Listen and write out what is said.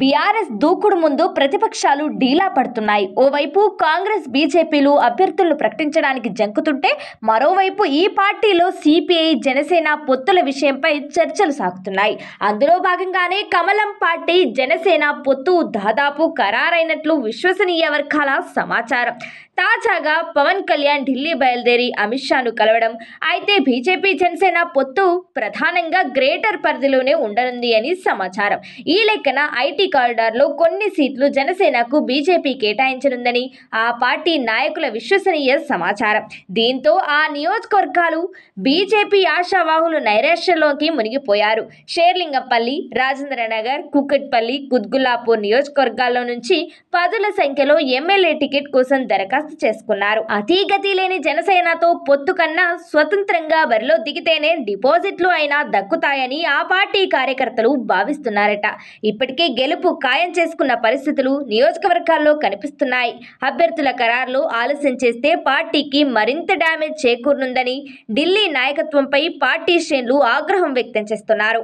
BRS దూకుడు ముందు ప్రతిపక్షాలు డీలా పడుతున్నాయి ఓవైపు కాంగ్రెస్ బీజేపీలు అభ్యర్థులను ప్రకటించడానికి జంకుతుంటే మరోవైపు ఈ పార్టీలో సిపిఐ జనసేన పొత్తుల విషయంపై చర్చలు సాగుతున్నాయి అందులో భాగంగానే కమలం పార్టీ జనసేన పొత్తు దాదాపు ఖరారైనట్లు విశ్వసనీయ వర్గాల సమాచారం తాజాగా పవన్ కళ్యాణ్ ఢిల్లీ బయలుదేరి అమిత్ షాను కలవడం అయితే బీజేపీ జనసేన పొత్తు ప్రధానంగా గ్రేటర్ పరిధిలోనే ఉండనుంది అని సమాచారం ఈ లెక్కన ఐటీ ఐటీ లో కొన్ని సీట్లు జనసేనకు బీజేపీ కేటాయించనుందని ఆ పార్టీ నాయకుల విశ్వసనీయ సమాచారం దీంతో ఆ నియోజకవర్గాలు బీజేపీ ఆశావాహులు నైరాశ్యంలోకి మునిగిపోయారు షేర్లింగపల్లి రాజేంద్రనగర్ కుక్కట్పల్లి కుద్గులాపూర్ నియోజకవర్గాల్లో నుంచి పదుల సంఖ్యలో ఎమ్మెల్యే టికెట్ కోసం దరఖాస్తు చేసుకున్నారు అతీగతి లేని జనసేనతో పొత్తు కన్నా స్వతంత్రంగా బరిలో దిగితేనే డిపాజిట్లు అయినా దక్కుతాయని ఆ పార్టీ కార్యకర్తలు భావిస్తున్నారట ఇప్పటికే గెలుపు ఖాయం చేసుకున్న పరిస్థితులు నియోజకవర్గాల్లో కనిపిస్తున్నాయి అభ్యర్థుల ఖరారులు ఆలస్యం చేస్తే పార్టీకి మరింత డ్యామేజ్ చేకూరనుందని ఢిల్లీ నాయకత్వంపై పార్టీ శ్రేణులు ఆగ్రహం వ్యక్తం చేస్తున్నారు